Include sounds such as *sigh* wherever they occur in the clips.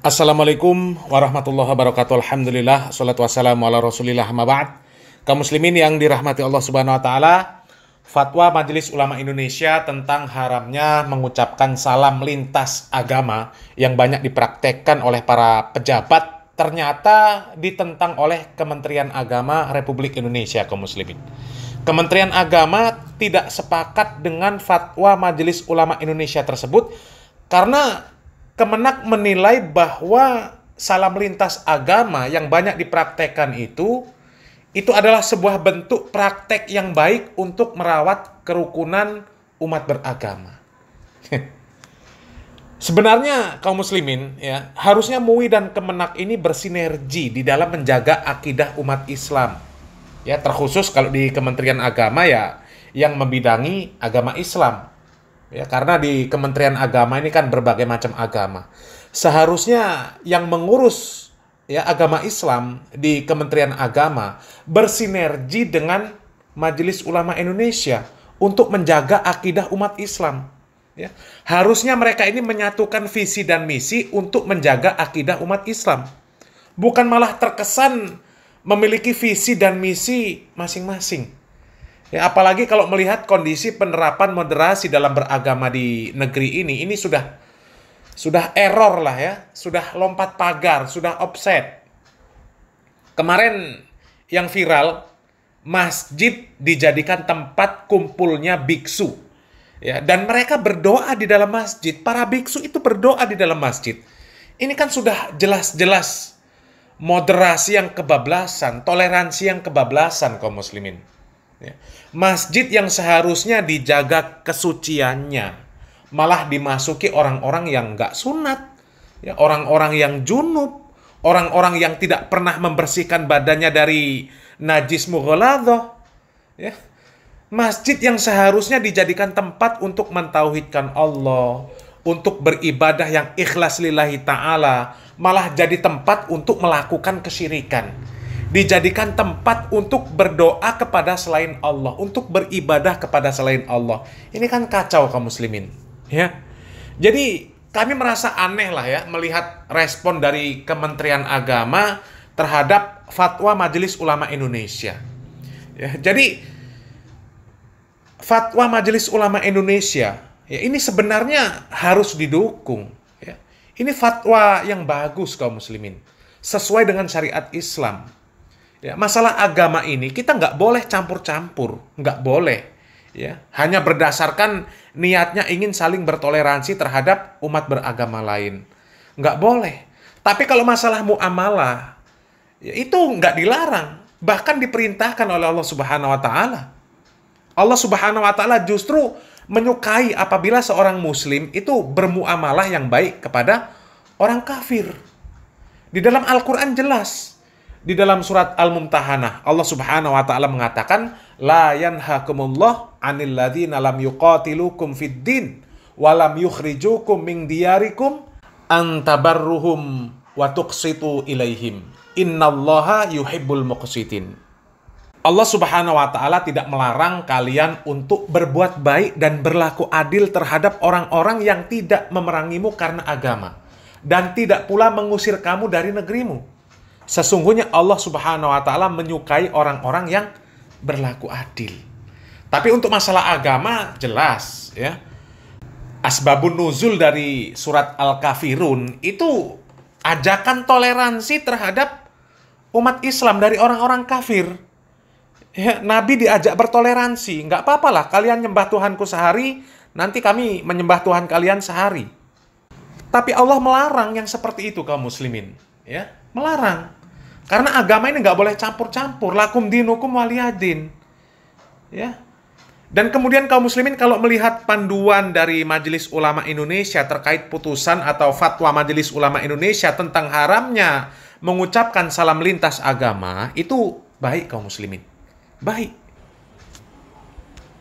Assalamualaikum warahmatullahi wabarakatuh. Alhamdulillah, sholat wassalamu ala rasulillah mabad. Kaum muslimin yang dirahmati Allah subhanahu wa ta'ala, Fatwa Majelis Ulama Indonesia tentang haramnya mengucapkan salam lintas agama yang banyak dipraktekkan oleh para pejabat ternyata ditentang oleh Kementerian Agama Republik Indonesia kaum muslimin. Kementerian Agama tidak sepakat dengan fatwa Majelis Ulama Indonesia tersebut karena Kemenak menilai bahwa salam lintas agama yang banyak dipraktekkan itu itu adalah sebuah bentuk praktek yang baik untuk merawat kerukunan umat beragama. *laughs* Sebenarnya kaum muslimin ya, harusnya MUI dan Kemenak ini bersinergi di dalam menjaga akidah umat Islam. Ya, terkhusus kalau di Kementerian Agama ya yang membidangi agama Islam ya karena di Kementerian Agama ini kan berbagai macam agama. Seharusnya yang mengurus ya agama Islam di Kementerian Agama bersinergi dengan Majelis Ulama Indonesia untuk menjaga akidah umat Islam. Ya. Harusnya mereka ini menyatukan visi dan misi untuk menjaga akidah umat Islam. Bukan malah terkesan memiliki visi dan misi masing-masing. Ya, apalagi kalau melihat kondisi penerapan moderasi dalam beragama di negeri ini, ini sudah sudah error lah ya, sudah lompat pagar, sudah offset. Kemarin yang viral, masjid dijadikan tempat kumpulnya biksu. Ya, dan mereka berdoa di dalam masjid. Para biksu itu berdoa di dalam masjid. Ini kan sudah jelas-jelas moderasi yang kebablasan, toleransi yang kebablasan kaum muslimin. Ya. Masjid yang seharusnya dijaga kesuciannya malah dimasuki orang-orang yang nggak sunat, ya, orang-orang yang junub, orang-orang yang tidak pernah membersihkan badannya dari najis mughaladhah. Ya. Masjid yang seharusnya dijadikan tempat untuk mentauhidkan Allah, untuk beribadah yang ikhlas lillahi ta'ala, malah jadi tempat untuk melakukan kesyirikan dijadikan tempat untuk berdoa kepada selain Allah, untuk beribadah kepada selain Allah. Ini kan kacau kaum muslimin, ya. Jadi kami merasa aneh lah ya melihat respon dari Kementerian Agama terhadap fatwa Majelis Ulama Indonesia. Ya, jadi fatwa Majelis Ulama Indonesia ya ini sebenarnya harus didukung. Ya. Ini fatwa yang bagus kaum muslimin sesuai dengan syariat Islam Ya, masalah agama ini kita nggak boleh campur-campur, nggak boleh. Ya, hanya berdasarkan niatnya ingin saling bertoleransi terhadap umat beragama lain, nggak boleh. Tapi kalau masalah muamalah, ya itu nggak dilarang, bahkan diperintahkan oleh Allah Subhanahu Wa Taala. Allah Subhanahu Wa Taala justru menyukai apabila seorang Muslim itu bermuamalah yang baik kepada orang kafir. Di dalam Al-Quran jelas, di dalam surat Al-Mumtahanah Allah Subhanahu wa taala mengatakan la yanhakumullah 'anil ladzina lam yuqatilukum fid din wa lam yukhrijukum min diyarikum antabarruhum wa tuqsitu ilaihim innallaha yuhibbul muqsitin Allah Subhanahu wa taala tidak melarang kalian untuk berbuat baik dan berlaku adil terhadap orang-orang yang tidak memerangimu karena agama dan tidak pula mengusir kamu dari negerimu Sesungguhnya Allah Subhanahu wa taala menyukai orang-orang yang berlaku adil. Tapi untuk masalah agama jelas ya. Asbabun nuzul dari surat Al-Kafirun itu ajakan toleransi terhadap umat Islam dari orang-orang kafir. Ya, Nabi diajak bertoleransi. Nggak apa apa lah kalian nyembah Tuhanku sehari, nanti kami menyembah Tuhan kalian sehari. Tapi Allah melarang yang seperti itu kaum muslimin. ya Melarang. Karena agama ini nggak boleh campur-campur. Lakum dinukum waliyadin. Ya. Dan kemudian kaum muslimin kalau melihat panduan dari Majelis Ulama Indonesia terkait putusan atau fatwa Majelis Ulama Indonesia tentang haramnya mengucapkan salam lintas agama, itu baik kaum muslimin. Baik.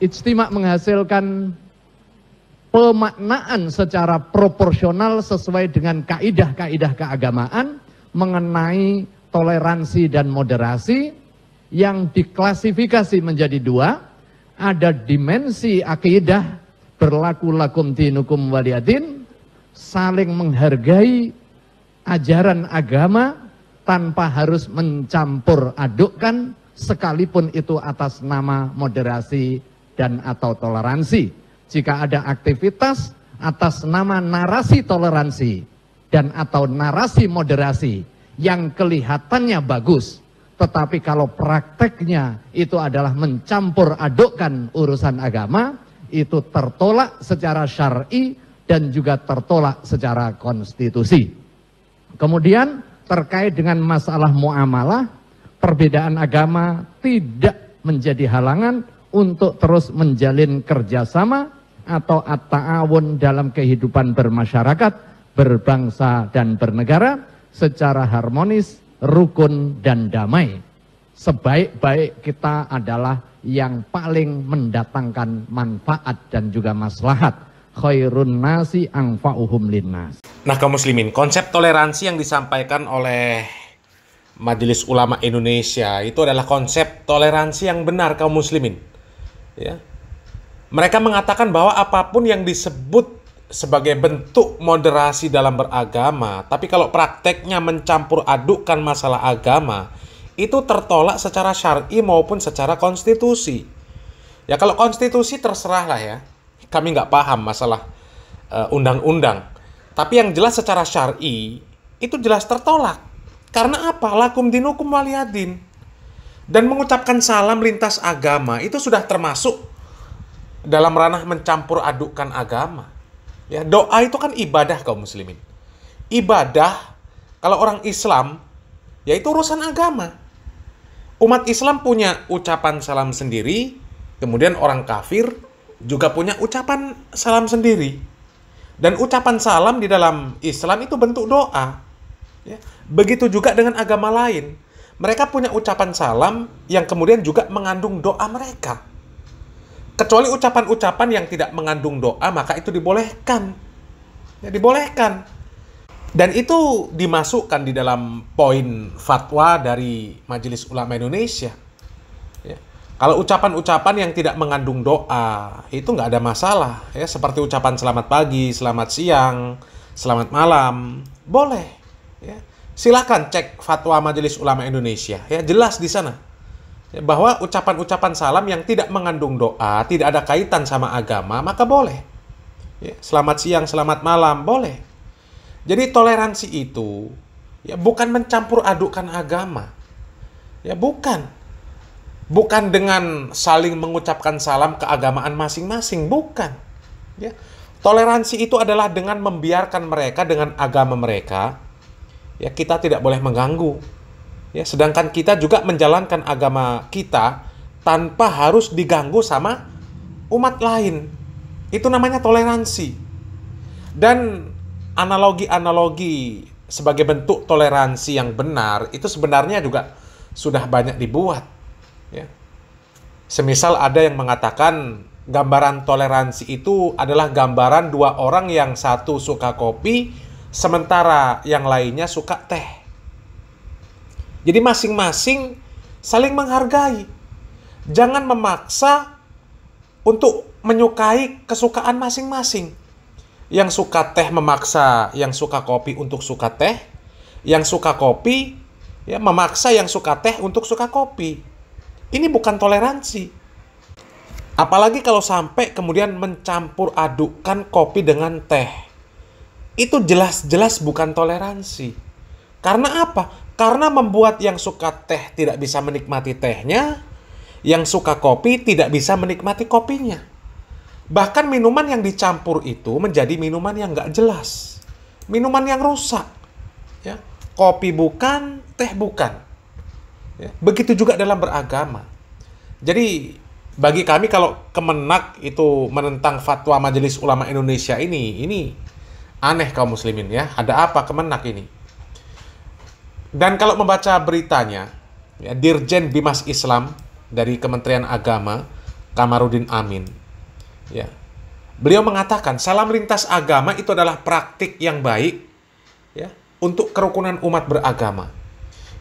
Ijtima menghasilkan pemaknaan secara proporsional sesuai dengan kaidah-kaidah keagamaan mengenai toleransi dan moderasi yang diklasifikasi menjadi dua. Ada dimensi akidah berlaku lakum dinukum waliyadin, saling menghargai ajaran agama tanpa harus mencampur adukkan sekalipun itu atas nama moderasi dan atau toleransi. Jika ada aktivitas atas nama narasi toleransi dan atau narasi moderasi yang kelihatannya bagus, tetapi kalau prakteknya itu adalah mencampur adukkan urusan agama, itu tertolak secara syar'i dan juga tertolak secara konstitusi. Kemudian terkait dengan masalah muamalah, perbedaan agama tidak menjadi halangan untuk terus menjalin kerjasama atau at-ta'awun dalam kehidupan bermasyarakat, berbangsa dan bernegara secara harmonis, rukun, dan damai. Sebaik-baik kita adalah yang paling mendatangkan manfaat dan juga maslahat khairun nasi angfa'uhum linnas. Nah, kaum muslimin, konsep toleransi yang disampaikan oleh Majelis Ulama Indonesia itu adalah konsep toleransi yang benar kaum muslimin. Ya. Mereka mengatakan bahwa apapun yang disebut sebagai bentuk moderasi dalam beragama, tapi kalau prakteknya mencampur adukkan masalah agama, itu tertolak secara syar'i maupun secara konstitusi. Ya kalau konstitusi terserah lah ya, kami nggak paham masalah undang eh, undang-undang. tapi yang jelas secara syar'i itu jelas tertolak. Karena apa? Lakum dinukum waliyadin. Dan mengucapkan salam lintas agama itu sudah termasuk dalam ranah mencampur adukkan agama. Ya, doa itu kan ibadah kaum muslimin. Ibadah kalau orang Islam yaitu urusan agama. Umat Islam punya ucapan salam sendiri, kemudian orang kafir juga punya ucapan salam sendiri. Dan ucapan salam di dalam Islam itu bentuk doa. Ya. Begitu juga dengan agama lain. Mereka punya ucapan salam yang kemudian juga mengandung doa mereka kecuali ucapan-ucapan yang tidak mengandung doa maka itu dibolehkan ya dibolehkan dan itu dimasukkan di dalam poin fatwa dari Majelis Ulama Indonesia ya. kalau ucapan-ucapan yang tidak mengandung doa itu nggak ada masalah ya seperti ucapan selamat pagi selamat siang selamat malam boleh ya silakan cek fatwa Majelis Ulama Indonesia ya jelas di sana bahwa ucapan-ucapan salam yang tidak mengandung doa, tidak ada kaitan sama agama, maka boleh. Ya, selamat siang, selamat malam, boleh. Jadi toleransi itu ya bukan mencampur adukkan agama. Ya bukan. Bukan dengan saling mengucapkan salam keagamaan masing-masing, bukan. Ya. Toleransi itu adalah dengan membiarkan mereka dengan agama mereka. Ya kita tidak boleh mengganggu Ya, sedangkan kita juga menjalankan agama kita tanpa harus diganggu sama umat lain. Itu namanya toleransi. Dan analogi-analogi sebagai bentuk toleransi yang benar itu sebenarnya juga sudah banyak dibuat. Ya. Semisal ada yang mengatakan gambaran toleransi itu adalah gambaran dua orang yang satu suka kopi, sementara yang lainnya suka teh jadi masing-masing saling menghargai. Jangan memaksa untuk menyukai kesukaan masing-masing. Yang suka teh memaksa yang suka kopi untuk suka teh, yang suka kopi ya memaksa yang suka teh untuk suka kopi. Ini bukan toleransi. Apalagi kalau sampai kemudian mencampur adukkan kopi dengan teh. Itu jelas-jelas bukan toleransi. Karena apa? Karena membuat yang suka teh tidak bisa menikmati tehnya, yang suka kopi tidak bisa menikmati kopinya. Bahkan minuman yang dicampur itu menjadi minuman yang nggak jelas. Minuman yang rusak. Ya. Kopi bukan, teh bukan. Ya. Begitu juga dalam beragama. Jadi bagi kami kalau kemenak itu menentang fatwa Majelis Ulama Indonesia ini, ini aneh kaum muslimin ya. Ada apa kemenak ini? Dan kalau membaca beritanya, ya, Dirjen Bimas Islam dari Kementerian Agama, Kamarudin Amin, ya, beliau mengatakan salam lintas agama itu adalah praktik yang baik, ya, untuk kerukunan umat beragama.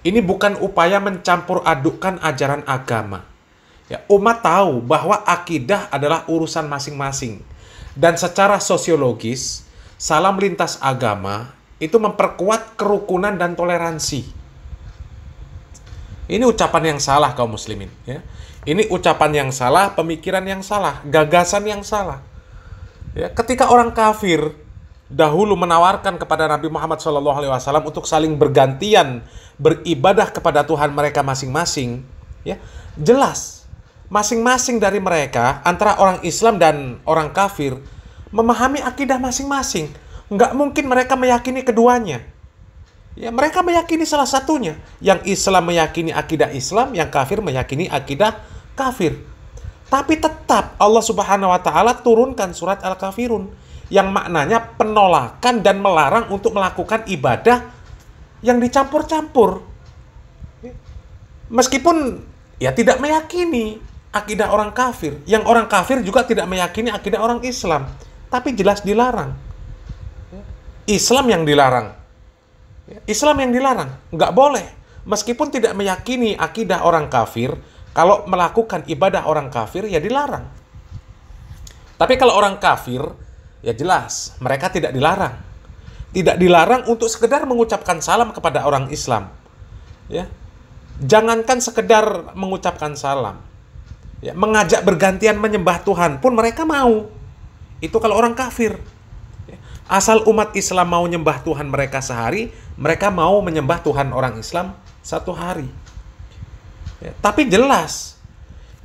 Ini bukan upaya mencampur adukkan ajaran agama. Ya, umat tahu bahwa akidah adalah urusan masing-masing. Dan secara sosiologis, salam lintas agama itu memperkuat kerukunan dan toleransi. Ini ucapan yang salah kaum muslimin. Ya. Ini ucapan yang salah, pemikiran yang salah, gagasan yang salah. Ya, ketika orang kafir dahulu menawarkan kepada Nabi Muhammad SAW untuk saling bergantian beribadah kepada Tuhan mereka masing-masing, ya jelas masing-masing dari mereka antara orang Islam dan orang kafir memahami akidah masing-masing nggak mungkin mereka meyakini keduanya. Ya, mereka meyakini salah satunya. Yang Islam meyakini akidah Islam, yang kafir meyakini akidah kafir. Tapi tetap Allah Subhanahu wa taala turunkan surat Al-Kafirun yang maknanya penolakan dan melarang untuk melakukan ibadah yang dicampur-campur. Ya. Meskipun ya tidak meyakini akidah orang kafir, yang orang kafir juga tidak meyakini akidah orang Islam, tapi jelas dilarang. Islam yang dilarang. Islam yang dilarang, nggak boleh. Meskipun tidak meyakini akidah orang kafir, kalau melakukan ibadah orang kafir ya dilarang. Tapi kalau orang kafir, ya jelas mereka tidak dilarang. Tidak dilarang untuk sekedar mengucapkan salam kepada orang Islam. Ya. Jangankan sekedar mengucapkan salam. Ya, mengajak bergantian menyembah Tuhan pun mereka mau. Itu kalau orang kafir. Asal umat Islam mau nyembah Tuhan mereka sehari, mereka mau menyembah Tuhan orang Islam satu hari. Ya, tapi jelas,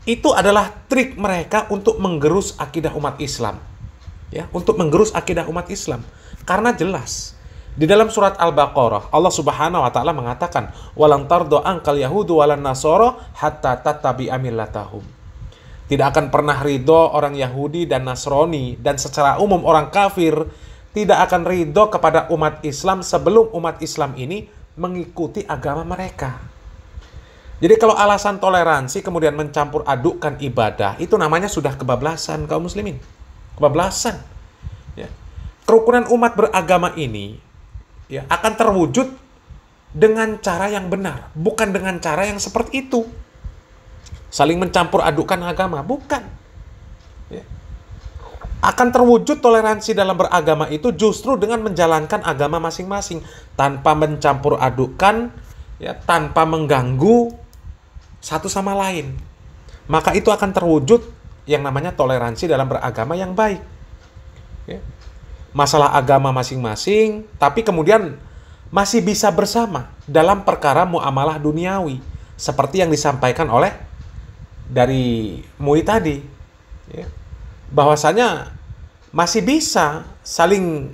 itu adalah trik mereka untuk menggerus akidah umat Islam. Ya, untuk menggerus akidah umat Islam. Karena jelas, di dalam surat Al-Baqarah, Allah Subhanahu wa taala mengatakan, Walang tardo angkal yahudu walan nasoro hatta tatabi Tidak akan pernah ridho orang Yahudi dan Nasrani dan secara umum orang kafir tidak akan ridho kepada umat Islam sebelum umat Islam ini mengikuti agama mereka. Jadi kalau alasan toleransi kemudian mencampur adukkan ibadah, itu namanya sudah kebablasan kaum muslimin. Kebablasan. Ya. Kerukunan umat beragama ini ya, akan terwujud dengan cara yang benar, bukan dengan cara yang seperti itu. Saling mencampur adukkan agama, bukan. Akan terwujud toleransi dalam beragama itu justru dengan menjalankan agama masing-masing tanpa mencampur adukan, ya, tanpa mengganggu satu sama lain. Maka itu akan terwujud yang namanya toleransi dalam beragama yang baik. Ya. Masalah agama masing-masing, tapi kemudian masih bisa bersama dalam perkara muamalah duniawi seperti yang disampaikan oleh dari Mui tadi ya. bahwasanya masih bisa saling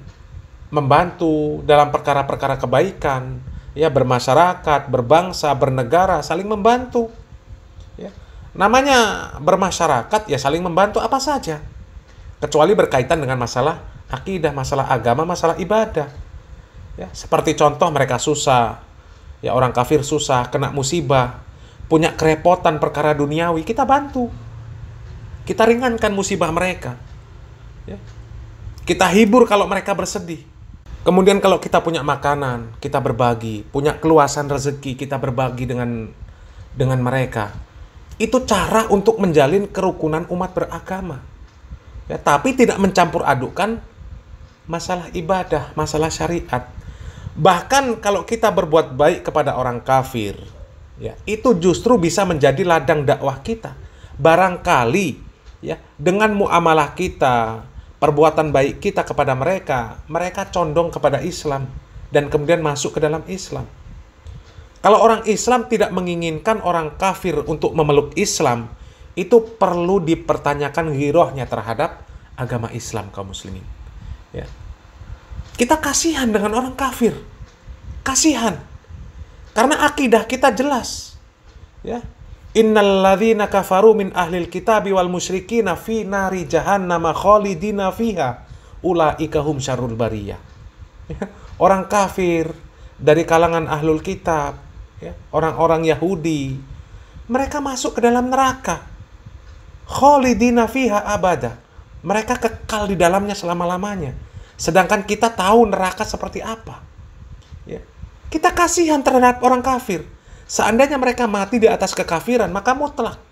membantu dalam perkara-perkara kebaikan, ya bermasyarakat, berbangsa, bernegara, saling membantu. Ya. Namanya bermasyarakat ya saling membantu apa saja, kecuali berkaitan dengan masalah akidah, masalah agama, masalah ibadah. Ya, seperti contoh mereka susah, ya orang kafir susah, kena musibah, punya kerepotan perkara duniawi, kita bantu. Kita ringankan musibah mereka kita hibur kalau mereka bersedih. Kemudian kalau kita punya makanan, kita berbagi, punya keluasan rezeki, kita berbagi dengan dengan mereka. Itu cara untuk menjalin kerukunan umat beragama. Ya, tapi tidak mencampur adukkan masalah ibadah, masalah syariat. Bahkan kalau kita berbuat baik kepada orang kafir, ya, itu justru bisa menjadi ladang dakwah kita. Barangkali ya, dengan muamalah kita, perbuatan baik kita kepada mereka, mereka condong kepada Islam dan kemudian masuk ke dalam Islam. Kalau orang Islam tidak menginginkan orang kafir untuk memeluk Islam, itu perlu dipertanyakan girohnya terhadap agama Islam kaum muslimin. Ya. Kita kasihan dengan orang kafir. Kasihan. Karena akidah kita jelas. Ya. Innalladzina kafaru min ahlil kitabi wal musyrikina fi nari jahannama khalidina fiha ulaika hum syarrul bariyah. Ya. orang kafir dari kalangan ahlul kitab, ya. orang-orang Yahudi, mereka masuk ke dalam neraka. Khalidina fiha abada. Mereka kekal di dalamnya selama-lamanya. Sedangkan kita tahu neraka seperti apa. Ya. Kita kasihan terhadap orang kafir Seandainya mereka mati di atas kekafiran, maka mutlak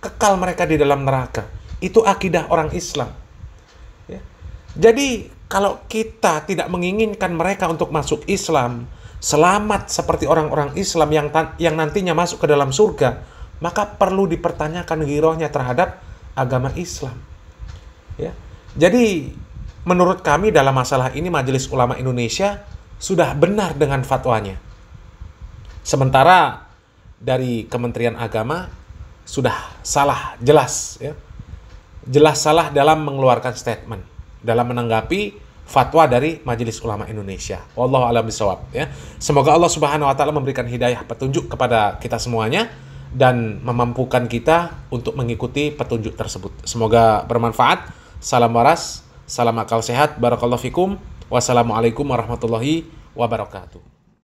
kekal mereka di dalam neraka. Itu akidah orang Islam. Ya. Jadi kalau kita tidak menginginkan mereka untuk masuk Islam, selamat seperti orang-orang Islam yang yang nantinya masuk ke dalam surga, maka perlu dipertanyakan girohnya terhadap agama Islam. Ya. Jadi menurut kami dalam masalah ini Majelis Ulama Indonesia sudah benar dengan fatwanya. Sementara dari Kementerian Agama sudah salah jelas ya. Jelas salah dalam mengeluarkan statement dalam menanggapi fatwa dari Majelis Ulama Indonesia. Wallahu alam bisawab ya. Semoga Allah Subhanahu wa taala memberikan hidayah petunjuk kepada kita semuanya dan memampukan kita untuk mengikuti petunjuk tersebut. Semoga bermanfaat. Salam waras, salam akal sehat, barakallahu fikum. Wassalamualaikum warahmatullahi wabarakatuh.